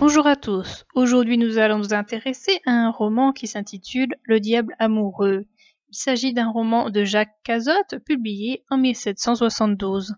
Bonjour à tous. Aujourd'hui, nous allons nous intéresser à un roman qui s'intitule Le diable amoureux. Il s'agit d'un roman de Jacques Cazotte publié en 1772.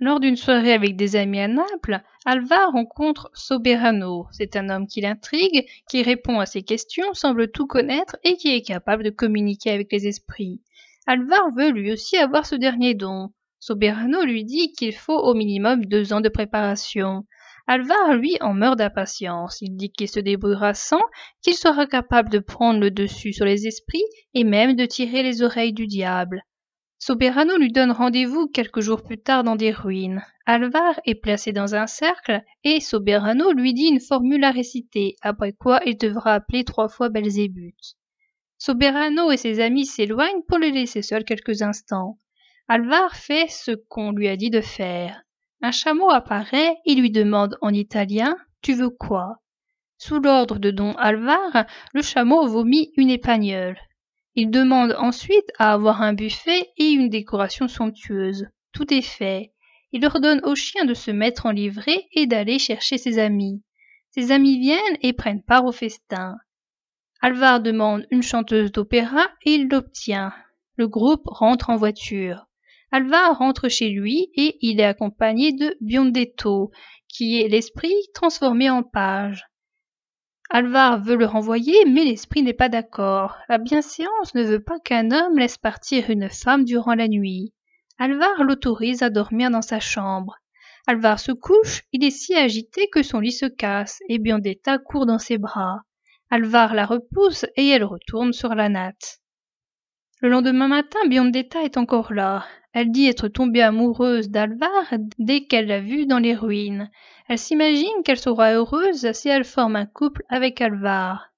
Lors d'une soirée avec des amis à Naples, Alvar rencontre Soberano. C'est un homme qui l'intrigue, qui répond à ses questions, semble tout connaître et qui est capable de communiquer avec les esprits. Alvar veut lui aussi avoir ce dernier don. Soberano lui dit qu'il faut au minimum deux ans de préparation. Alvar, lui, en meurt d'impatience. Il dit qu'il se débrouillera sans, qu'il sera capable de prendre le dessus sur les esprits et même de tirer les oreilles du diable. Soberano lui donne rendez-vous quelques jours plus tard dans des ruines. Alvar est placé dans un cercle et Soberano lui dit une formule à réciter, après quoi il devra appeler trois fois Belzébuth. Soberano et ses amis s'éloignent pour le laisser seul quelques instants. Alvar fait ce qu'on lui a dit de faire. Un chameau apparaît et lui demande en italien Tu veux quoi sous l'ordre de Don Alvar, le chameau vomit une épagnole. Il demande ensuite à avoir un buffet et une décoration somptueuse. Tout est fait. Il ordonne au chien de se mettre en livrée et d'aller chercher ses amis. Ses amis viennent et prennent part au festin. Alvar demande une chanteuse d'opéra et il l'obtient. Le groupe rentre en voiture. Alvar rentre chez lui et il est accompagné de Biondetto, qui est l'esprit transformé en page. Alvar veut le renvoyer, mais l'esprit n'est pas d'accord. La bienséance ne veut pas qu'un homme laisse partir une femme durant la nuit. Alvar l'autorise à dormir dans sa chambre. Alvar se couche, il est si agité que son lit se casse, et Biondetta court dans ses bras. Alvar la repousse et elle retourne sur la natte. Le lendemain matin, Biondetta est encore là. Elle dit être tombée amoureuse d'Alvar dès qu'elle l'a vu dans les ruines. Elle s'imagine qu'elle sera heureuse si elle forme un couple avec Alvar.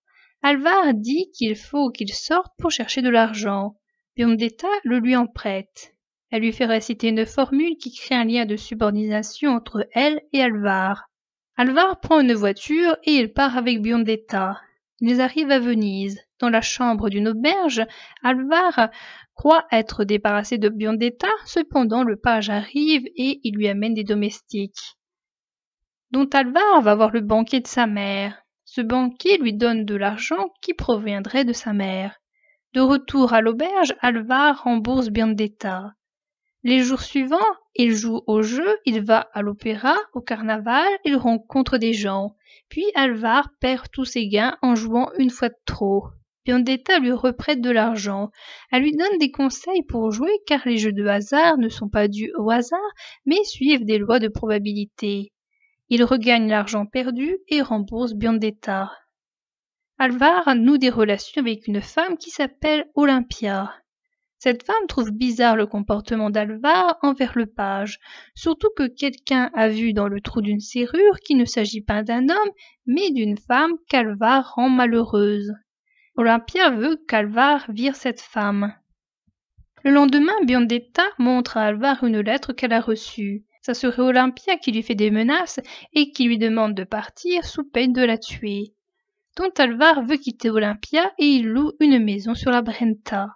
Alvar dit qu'il faut qu'il sorte pour chercher de l'argent. Biondetta le lui en prête. Elle lui fait réciter une formule qui crée un lien de subordination entre elle et Alvar. Alvar prend une voiture et il part avec Biondetta. Ils arrivent à Venise dans la chambre d'une auberge, Alvar croit être débarrassé de Biondetta, cependant le page arrive et il lui amène des domestiques. Dont Alvar va voir le banquier de sa mère. Ce banquier lui donne de l'argent qui proviendrait de sa mère. De retour à l'auberge, Alvar rembourse Biondetta. Les jours suivants, il joue au jeu, il va à l'opéra, au carnaval, il rencontre des gens. Puis Alvar perd tous ses gains en jouant une fois de trop. Biondetta lui reprête de l'argent. Elle lui donne des conseils pour jouer car les jeux de hasard ne sont pas dus au hasard mais suivent des lois de probabilité. Il regagne l'argent perdu et rembourse Biondetta. Alvar noue des relations avec une femme qui s'appelle Olympia. Cette femme trouve bizarre le comportement d'Alvar envers le page, surtout que quelqu'un a vu dans le trou d'une serrure qu'il ne s'agit pas d'un homme, mais d'une femme qu'Alvar rend malheureuse. Olympia veut qu'Alvar vire cette femme. Le lendemain, Biondetta montre à Alvar une lettre qu'elle a reçue. Ça serait Olympia qui lui fait des menaces et qui lui demande de partir sous peine de la tuer. Donc Alvar veut quitter Olympia et il loue une maison sur la Brenta.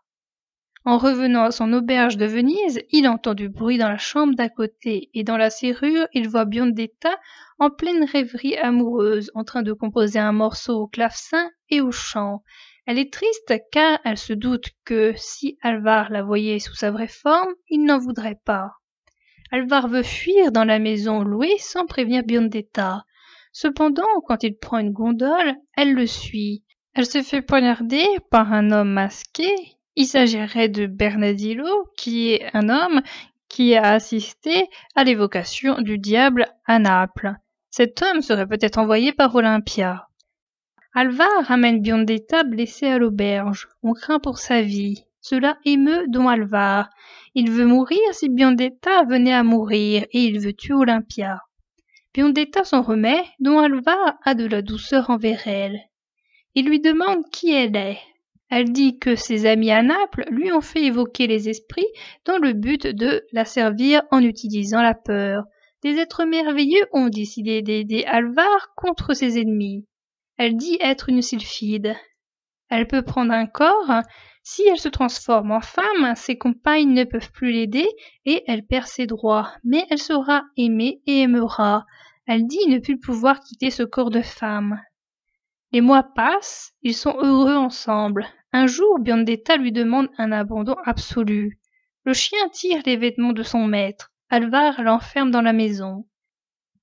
En revenant à son auberge de Venise, il entend du bruit dans la chambre d'à côté, et dans la serrure, il voit Biondetta en pleine rêverie amoureuse, en train de composer un morceau au clavecin et au chant. Elle est triste car elle se doute que si Alvar la voyait sous sa vraie forme, il n'en voudrait pas. Alvar veut fuir dans la maison louée sans prévenir Biondetta. Cependant, quand il prend une gondole, elle le suit. Elle se fait poignarder par un homme masqué il s'agirait de Bernadillo, qui est un homme qui a assisté à l'évocation du diable à Naples. Cet homme serait peut-être envoyé par Olympia. Alvar ramène Biondetta blessée à l'auberge. On craint pour sa vie. Cela émeut Don Alvar. Il veut mourir si Biondetta venait à mourir et il veut tuer Olympia. Biondetta s'en remet, Don Alvar a de la douceur envers elle. Il lui demande qui elle est. Elle dit que ses amis à Naples lui ont fait évoquer les esprits dans le but de la servir en utilisant la peur. Des êtres merveilleux ont décidé d'aider Alvar contre ses ennemis. Elle dit être une sylphide. Elle peut prendre un corps. Si elle se transforme en femme, ses compagnes ne peuvent plus l'aider et elle perd ses droits. Mais elle sera aimée et aimera. Elle dit ne plus pouvoir quitter ce corps de femme. Les mois passent, ils sont heureux ensemble. Un jour, Biondetta lui demande un abandon absolu. Le chien tire les vêtements de son maître. Alvar l'enferme dans la maison.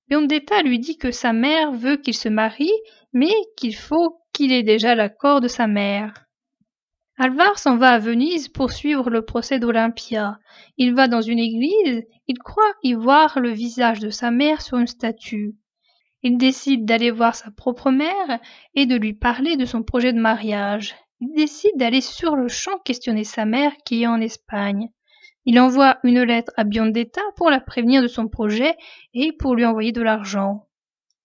Biondetta lui dit que sa mère veut qu'il se marie, mais qu'il faut qu'il ait déjà l'accord de sa mère. Alvar s'en va à Venise pour suivre le procès d'Olympia. Il va dans une église, il croit y voir le visage de sa mère sur une statue. Il décide d'aller voir sa propre mère et de lui parler de son projet de mariage il décide d'aller sur le champ questionner sa mère qui est en Espagne. Il envoie une lettre à Biondetta pour la prévenir de son projet et pour lui envoyer de l'argent.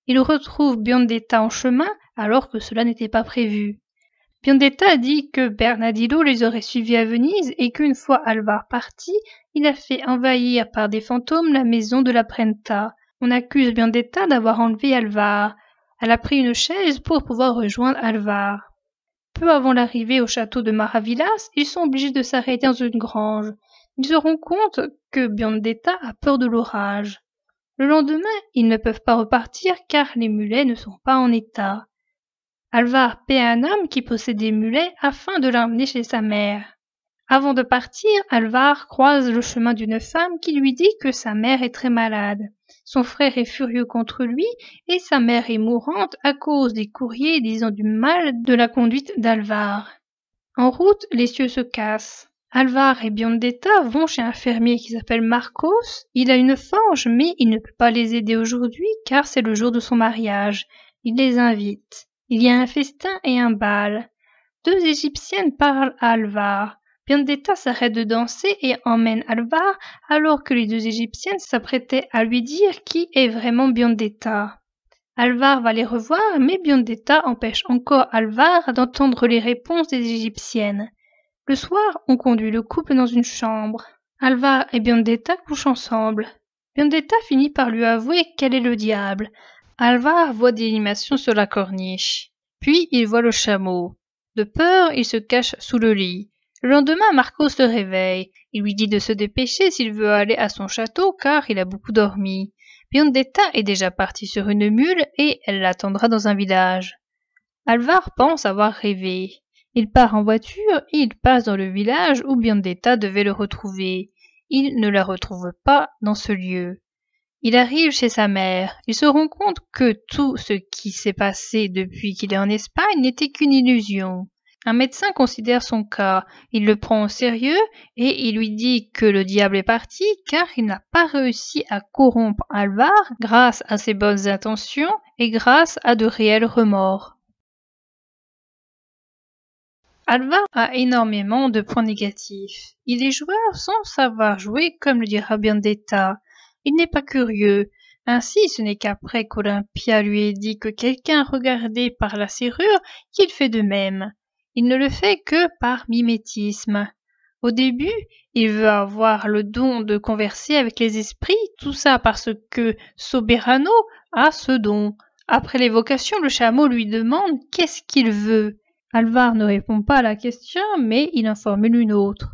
Il retrouve Biondetta en chemin alors que cela n'était pas prévu. Biondetta dit que Bernardino les aurait suivis à Venise et qu'une fois Alvar parti, il a fait envahir par des fantômes la maison de la Prenta. On accuse Biondetta d'avoir enlevé Alvar. Elle a pris une chaise pour pouvoir rejoindre Alvar peu avant l'arrivée au château de Maravillas, ils sont obligés de s'arrêter dans une grange. Ils se rendent compte que Biondetta a peur de l'orage. Le lendemain, ils ne peuvent pas repartir car les mulets ne sont pas en état. Alvar paie un homme qui possède des mulets afin de l'emmener chez sa mère. Avant de partir, Alvar croise le chemin d'une femme qui lui dit que sa mère est très malade. Son frère est furieux contre lui et sa mère est mourante à cause des courriers disant du mal de la conduite d'Alvar. En route, les cieux se cassent. Alvar et Biondetta vont chez un fermier qui s'appelle Marcos. Il a une forge, mais il ne peut pas les aider aujourd'hui car c'est le jour de son mariage. Il les invite. Il y a un festin et un bal. Deux Égyptiennes parlent à Alvar. Biondetta s'arrête de danser et emmène Alvar alors que les deux Égyptiennes s'apprêtaient à lui dire qui est vraiment Biondetta. Alvar va les revoir, mais Biondetta empêche encore Alvar d'entendre les réponses des Égyptiennes. Le soir, on conduit le couple dans une chambre. Alvar et Biondetta couchent ensemble. Biondetta finit par lui avouer qu'elle est le diable. Alvar voit des animations sur la corniche. Puis il voit le chameau. De peur, il se cache sous le lit. Le lendemain, Marcos se réveille. Il lui dit de se dépêcher s'il veut aller à son château car il a beaucoup dormi. Biondetta est déjà partie sur une mule et elle l'attendra dans un village. Alvar pense avoir rêvé. Il part en voiture et il passe dans le village où Biondetta devait le retrouver. Il ne la retrouve pas dans ce lieu. Il arrive chez sa mère. Il se rend compte que tout ce qui s'est passé depuis qu'il est en Espagne n'était qu'une illusion. Un médecin considère son cas, il le prend au sérieux et il lui dit que le diable est parti car il n'a pas réussi à corrompre Alvar grâce à ses bonnes intentions et grâce à de réels remords. Alvar a énormément de points négatifs. Il est joueur sans savoir jouer comme le dira Biandetta. Il n'est pas curieux, ainsi, ce n'est qu'après qu'Olympia lui ait dit que quelqu'un regardait par la serrure qu'il fait de même. Il ne le fait que par mimétisme. Au début, il veut avoir le don de converser avec les esprits, tout ça parce que Soberano a ce don. Après l'évocation, le chameau lui demande qu'est-ce qu'il veut. Alvar ne répond pas à la question, mais il en formule une autre.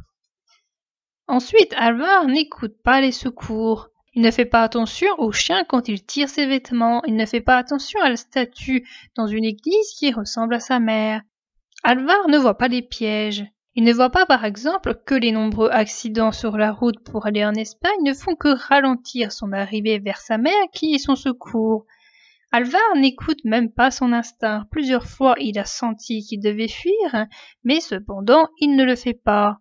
Ensuite, Alvar n'écoute pas les secours. Il ne fait pas attention au chien quand il tire ses vêtements. Il ne fait pas attention à la statue dans une église qui ressemble à sa mère. Alvar ne voit pas les pièges. Il ne voit pas par exemple que les nombreux accidents sur la route pour aller en Espagne ne font que ralentir son arrivée vers sa mère qui est son secours. Alvar n'écoute même pas son instinct. Plusieurs fois il a senti qu'il devait fuir, mais cependant il ne le fait pas.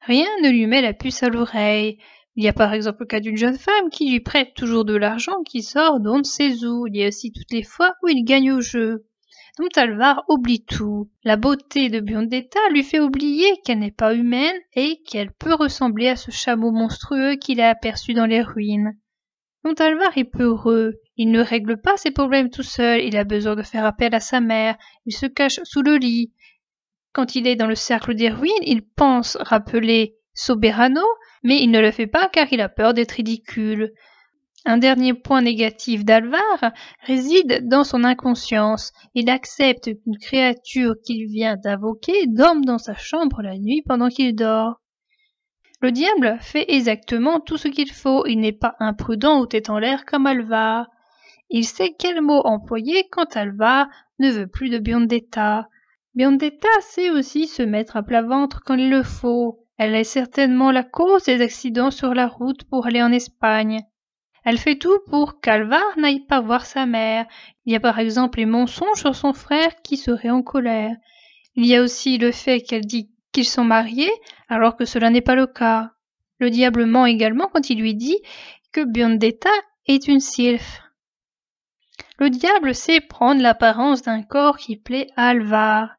Rien ne lui met la puce à l'oreille. Il y a par exemple le cas d'une jeune femme qui lui prête toujours de l'argent qui sort d'on ne sait Il y a aussi toutes les fois où il gagne au jeu. Montalvar oublie tout. La beauté de Biondetta lui fait oublier qu'elle n'est pas humaine et qu'elle peut ressembler à ce chameau monstrueux qu'il a aperçu dans les ruines. Montalvar est peureux. Il ne règle pas ses problèmes tout seul. Il a besoin de faire appel à sa mère. Il se cache sous le lit. Quand il est dans le cercle des ruines, il pense rappeler Soberano, mais il ne le fait pas car il a peur d'être ridicule. Un dernier point négatif d'Alvar réside dans son inconscience. Il accepte qu'une créature qu'il vient d'invoquer dorme dans sa chambre la nuit pendant qu'il dort. Le diable fait exactement tout ce qu'il faut, il n'est pas imprudent ou tête en l'air comme Alvar. Il sait quel mot employer quand Alvar ne veut plus de Biondetta. Biondetta sait aussi se mettre à plat ventre quand il le faut. Elle est certainement la cause des accidents sur la route pour aller en Espagne. Elle fait tout pour qu'Alvar n'aille pas voir sa mère. Il y a par exemple les mensonges sur son frère qui serait en colère. Il y a aussi le fait qu'elle dit qu'ils sont mariés alors que cela n'est pas le cas. Le diable ment également quand il lui dit que Biondetta est une sylphe. Le diable sait prendre l'apparence d'un corps qui plaît à Alvar.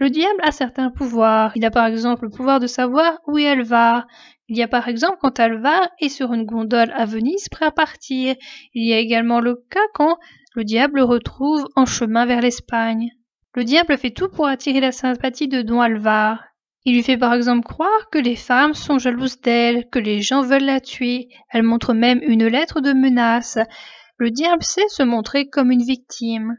Le diable a certains pouvoirs. Il a par exemple le pouvoir de savoir où elle va. Il y a par exemple quand Alvar est sur une gondole à Venise prêt à partir. Il y a également le cas quand le diable le retrouve en chemin vers l'Espagne. Le diable fait tout pour attirer la sympathie de Don Alvar. Il lui fait par exemple croire que les femmes sont jalouses d'elle, que les gens veulent la tuer. Elle montre même une lettre de menace. Le diable sait se montrer comme une victime.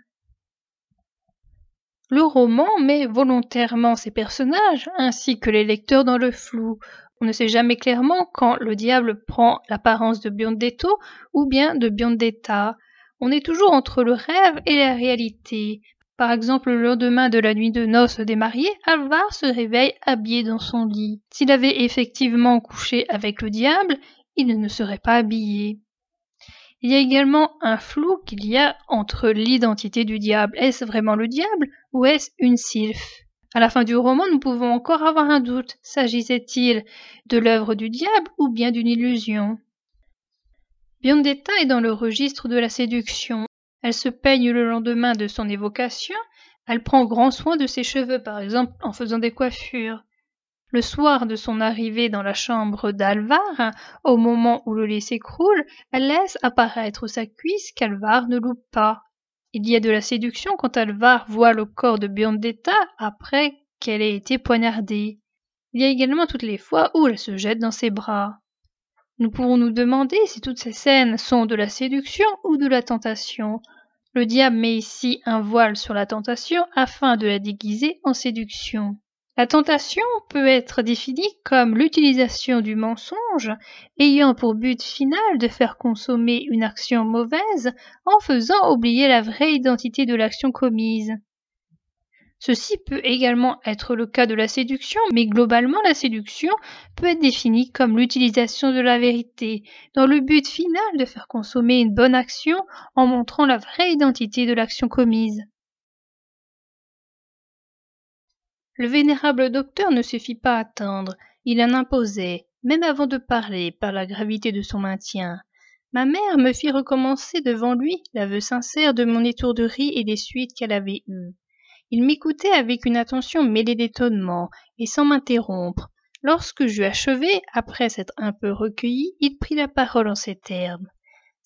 Le roman met volontairement ses personnages ainsi que les lecteurs dans le flou. On ne sait jamais clairement quand le diable prend l'apparence de Biondetto ou bien de Biondetta. On est toujours entre le rêve et la réalité. Par exemple, le lendemain de la nuit de noces des mariés, Alvar se réveille habillé dans son lit. S'il avait effectivement couché avec le diable, il ne serait pas habillé. Il y a également un flou qu'il y a entre l'identité du diable. Est-ce vraiment le diable ou est-ce une sylphe À la fin du roman, nous pouvons encore avoir un doute. S'agissait-il de l'œuvre du diable ou bien d'une illusion Biondetta est dans le registre de la séduction. Elle se peigne le lendemain de son évocation. Elle prend grand soin de ses cheveux, par exemple, en faisant des coiffures. Le soir de son arrivée dans la chambre d'Alvar, au moment où le lait s'écroule, elle laisse apparaître sa cuisse qu'Alvar ne loupe pas. Il y a de la séduction quand Alvar voit le corps de Biondetta après qu'elle ait été poignardée. Il y a également toutes les fois où elle se jette dans ses bras. Nous pouvons nous demander si toutes ces scènes sont de la séduction ou de la tentation. Le diable met ici un voile sur la tentation afin de la déguiser en séduction. La tentation peut être définie comme l'utilisation du mensonge ayant pour but final de faire consommer une action mauvaise en faisant oublier la vraie identité de l'action commise. Ceci peut également être le cas de la séduction, mais globalement la séduction peut être définie comme l'utilisation de la vérité, dans le but final de faire consommer une bonne action en montrant la vraie identité de l'action commise. le vénérable docteur ne se fit pas attendre il en imposait même avant de parler par la gravité de son maintien ma mère me fit recommencer devant lui l'aveu sincère de mon étourderie et des suites qu'elle avait eues il m'écoutait avec une attention mêlée d'étonnement et sans m'interrompre lorsque j'eus achevé après s'être un peu recueilli il prit la parole en ces termes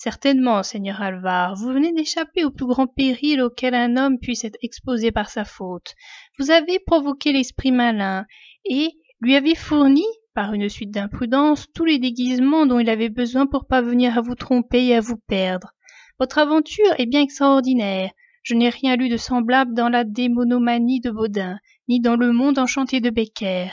Certainement, Seigneur Alvar, vous venez d'échapper au plus grand péril auquel un homme puisse être exposé par sa faute. Vous avez provoqué l'esprit malin, et lui avez fourni, par une suite d'imprudence, tous les déguisements dont il avait besoin pour parvenir à vous tromper et à vous perdre. Votre aventure est bien extraordinaire. Je n'ai rien lu de semblable dans la démonomanie de Baudin, ni dans le monde enchanté de Becker.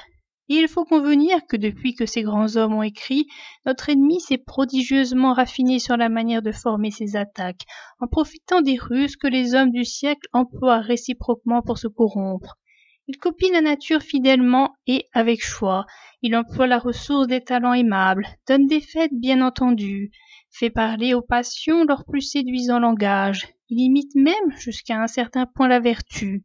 Et il faut convenir que depuis que ces grands hommes ont écrit, notre ennemi s'est prodigieusement raffiné sur la manière de former ses attaques, en profitant des ruses que les hommes du siècle emploient réciproquement pour se corrompre. Il copie la nature fidèlement et avec choix. Il emploie la ressource des talents aimables, donne des fêtes bien entendues, fait parler aux passions leur plus séduisant langage. Il imite même jusqu'à un certain point la vertu.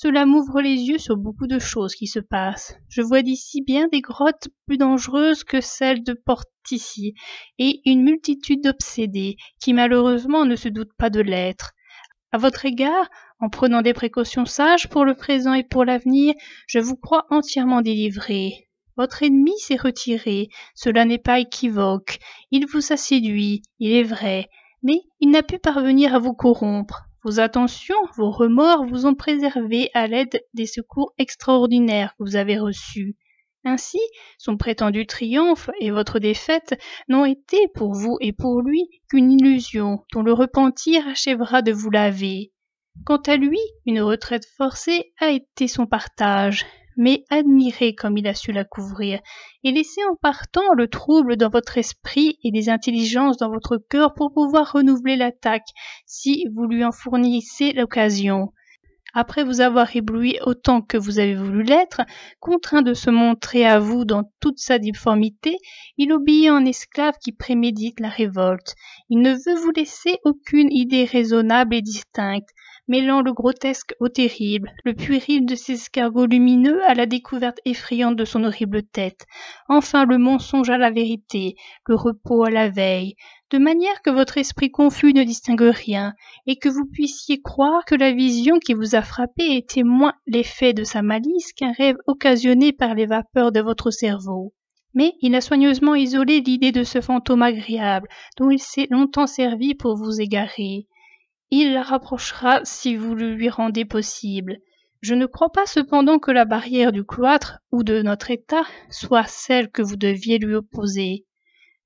Cela m'ouvre les yeux sur beaucoup de choses qui se passent. Je vois d'ici bien des grottes plus dangereuses que celles de Portici, et une multitude d'obsédés qui malheureusement ne se doutent pas de l'être. À votre égard, en prenant des précautions sages pour le présent et pour l'avenir, je vous crois entièrement délivré. Votre ennemi s'est retiré, cela n'est pas équivoque. Il vous a séduit, il est vrai, mais il n'a pu parvenir à vous corrompre. Vos attentions, vos remords vous ont préservé à l'aide des secours extraordinaires que vous avez reçus. Ainsi, son prétendu triomphe et votre défaite n'ont été pour vous et pour lui qu'une illusion dont le repentir achèvera de vous laver. Quant à lui, une retraite forcée a été son partage mais admirez comme il a su la couvrir, et laissez en partant le trouble dans votre esprit et des intelligences dans votre cœur pour pouvoir renouveler l'attaque, si vous lui en fournissez l'occasion. Après vous avoir ébloui autant que vous avez voulu l'être, contraint de se montrer à vous dans toute sa difformité, il obéit en esclave qui prémédite la révolte. Il ne veut vous laisser aucune idée raisonnable et distincte mêlant le grotesque au terrible, le puéril de ses escargots lumineux à la découverte effrayante de son horrible tête, enfin le mensonge à la vérité, le repos à la veille, de manière que votre esprit confus ne distingue rien, et que vous puissiez croire que la vision qui vous a frappé était moins l'effet de sa malice qu'un rêve occasionné par les vapeurs de votre cerveau. Mais il a soigneusement isolé l'idée de ce fantôme agréable, dont il s'est longtemps servi pour vous égarer. Il la rapprochera si vous le lui rendez possible. Je ne crois pas cependant que la barrière du cloître ou de notre état soit celle que vous deviez lui opposer.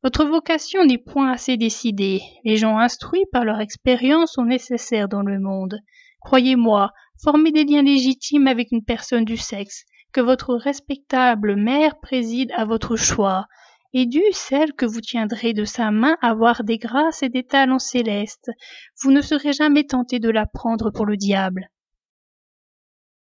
Votre vocation n'est point assez décidée. Les gens instruits par leur expérience sont nécessaires dans le monde. Croyez-moi, formez des liens légitimes avec une personne du sexe, que votre respectable mère préside à votre choix et dû celle que vous tiendrez de sa main avoir des grâces et des talents célestes, vous ne serez jamais tenté de la prendre pour le diable,